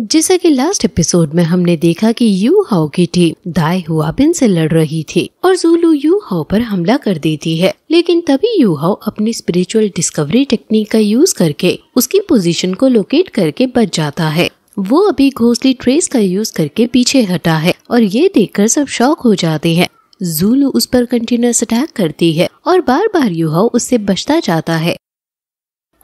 जैसा कि last episode में हमने देखा कि यू हाउ की टीम हुआ बिन से लड़ रही थी और जूलू यू हाउ पर हमला कर देती है लेकिन तभी यू हाउ अपनी स्पिरिचुअल डिस्कवरी टेक्निक का यूज करके उसकी पोजीशन को लोकेट करके बच जाता है वो अभी घोसली ट्रेस का यूज करके पीछे हटा है और ये देखकर सब शौक हो जाते हैं जूलू उस पर कंटिन्यूस अटैक करती है और बार बार हाउ उससे बचता जाता है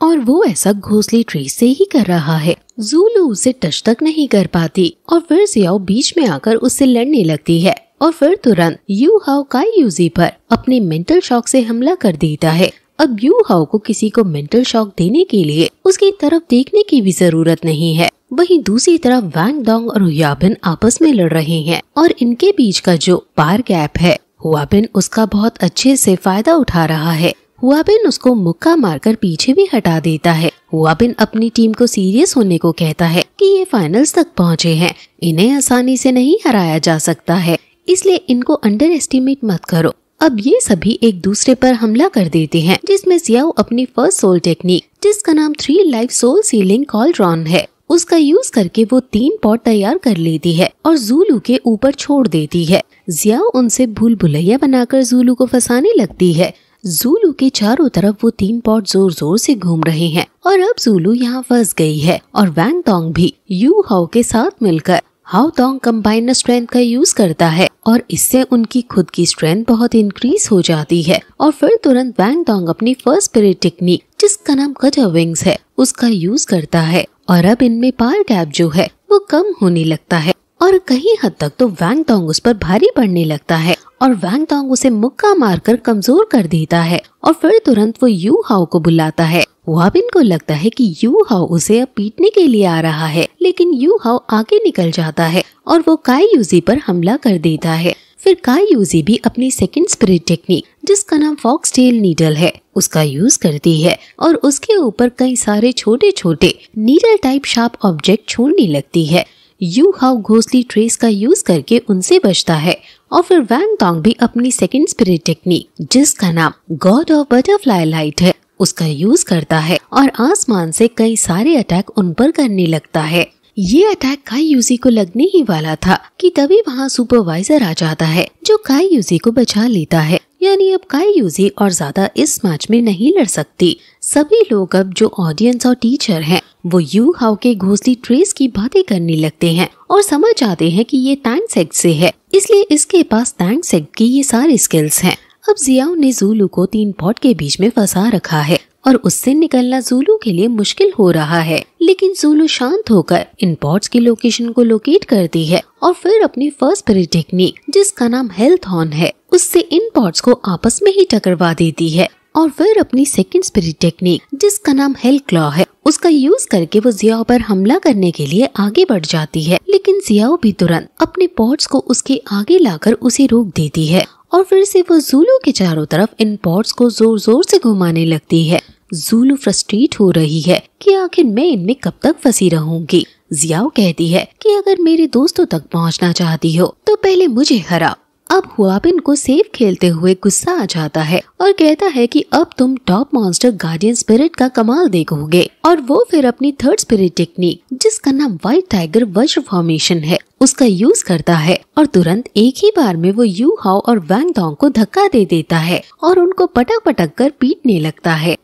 और वो ऐसा घोसले ट्री से ही कर रहा है जूलू उसे टच तक नहीं कर पाती और फिर जियाओ बीच में आकर उससे लड़ने लगती है और फिर तुरंत यू हाउ का यूजी पर अपने मेंटल शॉक से हमला कर देता है अब यू हाउ को किसी को मेंटल शॉक देने के लिए उसकी तरफ देखने की भी जरूरत नहीं है वहीं दूसरी तरफ वैंग डोंग और हुआबिन आपस में लड़ रहे हैं और इनके बीच का जो पार गैप है हुआबिन उसका बहुत अच्छे से फायदा उठा रहा है हुआ बिन उसको मुक्का मारकर पीछे भी हटा देता है हुआ बिन अपनी टीम को सीरियस होने को कहता है कि ये फाइनल्स तक पहुंचे हैं इन्हें आसानी से नहीं हराया जा सकता है इसलिए इनको अंडर एस्टिमेट मत करो अब ये सभी एक दूसरे पर हमला कर देते हैं जिसमें सियाओ अपनी फर्स्ट सोल टेक्निक जिसका नाम three life soul sealing cauldron है उसका यूज करके वो तीन पॉट तैयार कर लेती है और जूलू के ऊपर छोड़ देती है जियाओ उनसे भूल भुलैया बनाकर जूलू को फंसाने लगती है जूलू के चारों तरफ वो तीन पॉट जोर जोर से घूम रहे हैं और अब जूलू यहाँ फंस गई है और वैंग टोंग भी यू हाउ के साथ मिलकर हाउ तोंग कम्बाइनर स्ट्रेंथ का यूज करता है और इससे उनकी खुद की स्ट्रेंथ बहुत इंक्रीज हो जाती है और फिर तुरंत वैंग टोंग अपनी फर्स्ट पीरियड टेक्निक जिसका नाम गजा विंग्स है उसका यूज करता है और अब इनमें पार गैप जो है वो कम होने लगता है और कहीं हद तक तो वैंग टोंग उस पर भारी पड़ने लगता है और वैंग टोंग उसे मुक्का मारकर कमजोर कर देता है और फिर तुरंत वो यू हाओ को बुलाता है वाबिन को लगता है कि यू हाओ उसे अब पीटने के लिए आ रहा है लेकिन यू हाओ आगे निकल जाता है और वो काई यूजी पर हमला कर देता है फिर काई यूजी भी अपनी सेकेंड स्प्रिट टेक्निक जिसका नाम फॉक्स टेल नीडल है उसका यूज करती है और उसके ऊपर कई सारे छोटे छोटे नीडल टाइप शार्प ऑब्जेक्ट छोड़ने लगती है यू हाउ घोसली ट्रेस का यूज करके उनसे बचता है और फिर वैन टोंग भी अपनी सेकेंड स्पिरिट टेक्निक जिसका नाम गॉड ऑफ बटरफ्लाई लाइट है उसका यूज करता है और आसमान से कई सारे अटैक उन पर करने लगता है ये अटैक काई यूजी को लगने ही वाला था कि तभी वहाँ सुपरवाइजर आ जाता है जो काई यूजी को बचा लेता है यानी अब काय यूजी और ज्यादा इस मैच में नहीं लड़ सकती सभी लोग अब जो ऑडियंस और टीचर हैं वो यू हाउ के घोसली ट्रेस की बातें करने लगते हैं और समझ आते हैं कि ये टैंक सेक्ट से है इसलिए इसके पास टैंक सेक्ट की ये सारी स्किल्स हैं अब जियाओ ने जूलू को तीन पॉट के बीच में फंसा रखा है और उससे निकलना जूलू के लिए मुश्किल हो रहा है लेकिन जूलू शांत होकर इन पॉट्स की लोकेशन को लोकेट करती है और फिर अपनी फर्स्ट परी टेक्निक जिसका नाम हेल्थ हॉर्न है उससे इन पॉट्स को आपस में ही टकरवा देती है और फिर अपनी सेकेंड स्पिरिट टेक्निक जिसका नाम हेल क्लॉ है उसका यूज करके वो जियाओ पर हमला करने के लिए आगे बढ़ जाती है लेकिन जियाओ भी तुरंत अपने पॉट्स को उसके आगे लाकर उसे रोक देती है और फिर से वो जूलू के चारों तरफ इन पॉट्स को जोर जोर से घुमाने लगती है जूलू फ्रस्ट्रेट हो रही है कि आखिर मैं इनमें कब तक फंसी रहूंगी जियाओ कहती है कि अगर मेरे दोस्तों तक पहुंचना चाहती हो तो पहले मुझे हरा अब हुआबिन को सेफ खेलते हुए गुस्सा आ जाता है और कहता है कि अब तुम टॉप मॉन्स्टर गार्डियन स्पिरिट का कमाल देखोगे और वो फिर अपनी थर्ड स्पिरिट टेक्निक जिसका नाम व्हाइट टाइगर वज्र फॉर्मेशन है उसका यूज करता है और तुरंत एक ही बार में वो यू हाउ और वैंग डोंग को धक्का दे देता है और उनको पटक पटक कर पीटने लगता है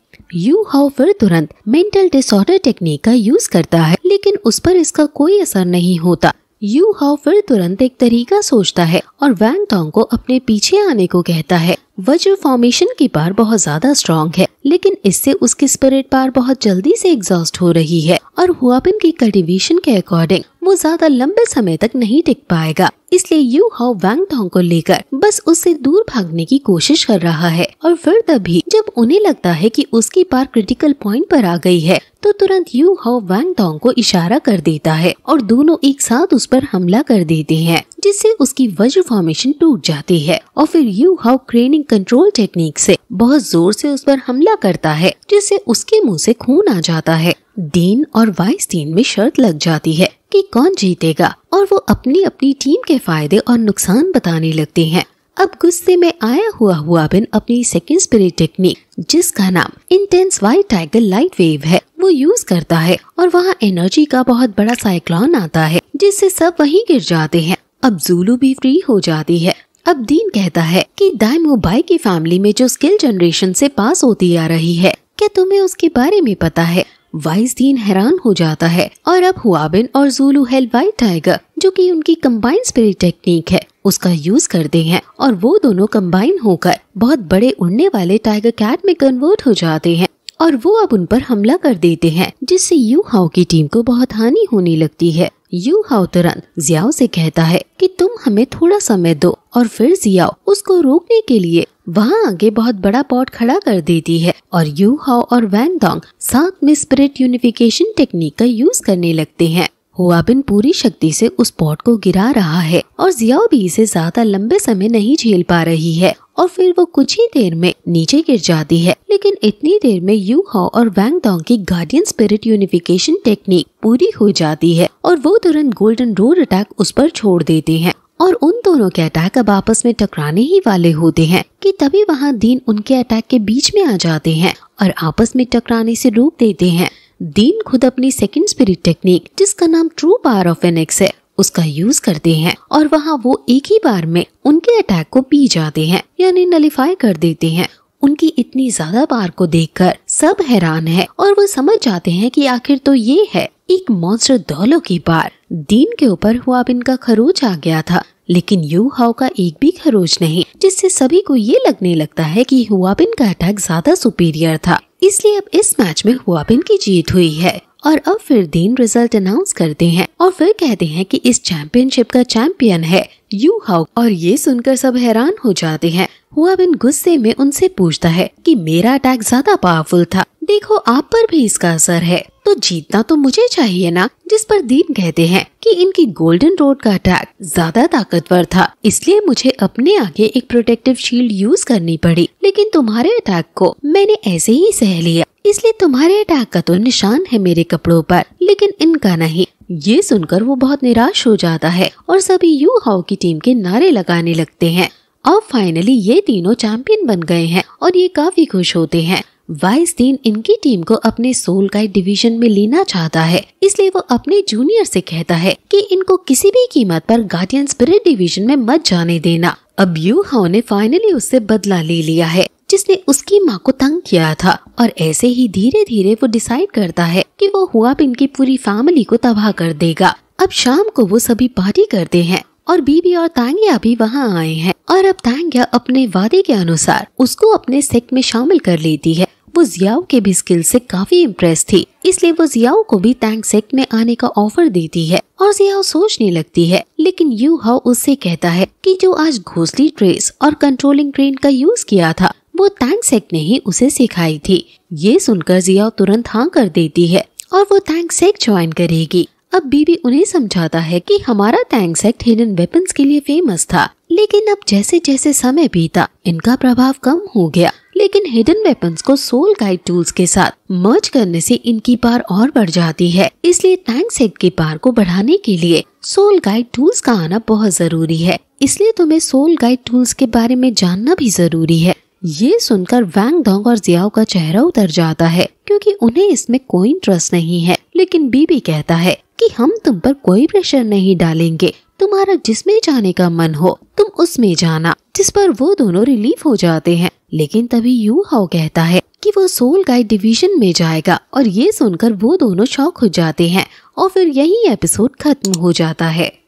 यू हाउ फिर तुरंत मेंटल डिसऑर्डर टेक्निक का यूज करता है लेकिन उस पर इसका कोई असर नहीं होता यू हाउ फिर तुरंत एक तरीका सोचता है और वैंग टोंग को अपने पीछे आने को कहता है वज्र फॉर्मेशन की पार बहुत ज्यादा स्ट्रांग है लेकिन इससे उसकी स्पिरिट पार बहुत जल्दी से एग्जॉस्ट हो रही है और हुआपिन की कल्टीवेशन के अकॉर्डिंग वो ज्यादा लंबे समय तक नहीं टिक पाएगा इसलिए यू हाउ वैंग डोंग को लेकर बस उससे दूर भागने की कोशिश कर रहा है और फिर तभी जब उन्हें लगता है कि उसकी पार क्रिटिकल पॉइंट पर आ गई है तो तुरंत यू हाउ वैंग डोंग को इशारा कर देता है और दोनों एक साथ उस पर हमला कर देते हैं जिससे उसकी वज्र फॉर्मेशन टूट जाती है और फिर Yu Hao craning control technique से बहुत जोर से उस पर हमला करता है जिससे उसके मुंह से खून आ जाता है डीन और वाइस डीन में शर्त लग जाती है कि कौन जीतेगा और वो अपनी अपनी टीम के फायदे और नुकसान बताने लगते हैं अब गुस्से में आया हुआ हुआ बिन अपनी सेकेंड स्पिरिट टेक्निक जिसका नाम intense white tiger light wave है वो यूज करता है और वहाँ एनर्जी का बहुत बड़ा साइक्लोन आता है जिससे सब वहीं गिर जाते हैं अब जूलू भी फ्री हो जाती है अब दीन कहता है कि डायमो बाई की फैमिली में जो स्किल जनरेशन से पास होती आ रही है क्या तुम्हें उसके बारे में पता है वाइस दीन हैरान हो जाता है और अब हुआबिन और जूलू हेल वाइट टाइगर जो कि उनकी कम्बाइन स्पिरिट टेक्निक है उसका यूज करते हैं और वो दोनों कम्बाइन होकर बहुत बड़े उड़ने वाले टाइगर कैट में कन्वर्ट हो जाते हैं और वो अब उन पर हमला कर देते हैं जिससे यू हाउ की टीम को बहुत हानि होने लगती है यू हाउ तुरंत जियाओ से कहता है कि तुम हमें थोड़ा समय दो और फिर जियाओ उसको रोकने के लिए वहाँ आगे बहुत बड़ा पॉट खड़ा कर देती है और यू हाउ और वैन डोंग साथ में स्पिरिट यूनिफिकेशन टेक्निक का यूज करने लगते हैं हुआबिन पूरी शक्ति से उस पॉट को गिरा रहा है और जियाओ भी इसे ज्यादा लंबे समय नहीं झेल पा रही है और फिर वो कुछ ही देर में नीचे गिर जाती है लेकिन इतनी देर में यू हाउ और वैंग डोंग की गार्डियन स्पिरिट यूनिफिकेशन टेक्निक पूरी हो जाती है और वो तुरंत गोल्डन रोड अटैक उस पर छोड़ देते हैं और उन दोनों के अटैक अब आपस में टकराने ही वाले होते हैं कि तभी वहाँ दीन उनके अटैक के बीच में आ जाते हैं और आपस में टकराने से रोक देते हैं दीन खुद अपनी सेकेंड स्पिरिट टेक्निक जिसका नाम ट्रू पावर ऑफ एनेक्स है उसका यूज करते हैं और वहाँ वो एक ही बार में उनके अटैक को पी जाते हैं यानी नलीफाई कर देते हैं उनकी इतनी ज्यादा बार को देखकर सब हैरान है और वो समझ जाते हैं कि आखिर तो ये है एक मॉन्स्टर दौलो की बार दीन के ऊपर हुआ अब इनका खरोज आ गया था लेकिन यू हाउ का एक भी खरोज नहीं जिससे सभी को ये लगने लगता है कि हुआबिन का अटैक ज्यादा सुपीरियर था इसलिए अब इस मैच में हुआबिन की जीत हुई है और अब फिर दीन रिजल्ट अनाउंस करते हैं और फिर कहते हैं कि इस चैंपियनशिप का चैंपियन है यू हाउ और ये सुनकर सब हैरान हो जाते हैं हुआबिन गुस्से में उनसे पूछता है कि मेरा अटैक ज्यादा पावरफुल था देखो आप पर भी इसका असर है तो जीतना तो मुझे चाहिए ना जिस पर दीप कहते हैं कि इनकी गोल्डन रोड का अटैक ज्यादा ताकतवर था इसलिए मुझे अपने आगे एक प्रोटेक्टिव शील्ड यूज करनी पड़ी लेकिन तुम्हारे अटैक को मैंने ऐसे ही सह लिया इसलिए तुम्हारे अटैक का तो निशान है मेरे कपड़ों पर लेकिन इनका नहीं ये सुनकर वो बहुत निराश हो जाता है और सभी यू हाउ की टीम के नारे लगाने लगते हैं और फाइनली ये तीनों चैंपियन बन गए हैं और ये काफी खुश होते हैं डीन इनकी टीम को अपने सोल गाइड डिवीजन में लेना चाहता है इसलिए वो अपने जूनियर से कहता है कि इनको किसी भी कीमत पर गार्डियन स्पिरिट डिवीजन में मत जाने देना अब यू हाउ ने फाइनली उससे बदला ले लिया है जिसने उसकी माँ को तंग किया था और ऐसे ही धीरे धीरे वो डिसाइड करता है कि वो हुआ इनकी पूरी फैमिली को तबाह कर देगा अब शाम को वो सभी पार्टी करते हैं और बीबी और तांग्या भी वहाँ आए हैं और अब तांग्या अपने वादे के अनुसार उसको अपने सेक्ट में शामिल कर लेती है वो जियाओ के भी स्किल से काफी इम्प्रेस थी इसलिए वो जियाओ को भी टैंक सेक्ट में आने का ऑफर देती है और जियाओ सोचने लगती है लेकिन यू हाउ उससे कहता है कि जो आज घोसली ट्रेस और कंट्रोलिंग ट्रेन का यूज किया था वो टैंक सेक ने ही उसे सिखाई थी ये सुनकर जियाओ तुरंत हाँ कर देती है और वो टैंक सेक ज्वाइन करेगी अब बीबी उन्हें समझाता है कि हमारा टैंक सेक्ट हिडन वेपन्स के लिए फेमस था लेकिन अब जैसे जैसे समय बीता इनका प्रभाव कम हो गया लेकिन हिडन वेपन्स को सोल गाइड टूल्स के साथ मर्ज करने से इनकी पार और बढ़ जाती है इसलिए टैंक सेट की पार को बढ़ाने के लिए सोल गाइड टूल्स का आना बहुत जरूरी है इसलिए तुम्हें सोल गाइड टूल्स के बारे में जानना भी जरूरी है ये सुनकर वैंग धोंग और जियाओ का चेहरा उतर जाता है क्योंकि उन्हें इसमें कोई इंटरेस्ट नहीं है लेकिन बीबी कहता है कि हम तुम पर कोई प्रेशर नहीं डालेंगे तुम्हारा जिसमें जाने का मन हो तुम उसमें जाना जिस पर वो दोनों रिलीफ हो जाते हैं लेकिन तभी यू हाउ कहता है कि वो सोल गाइड डिवीजन में जाएगा और ये सुनकर वो दोनों शौक हो जाते हैं और फिर यही एपिसोड खत्म हो जाता है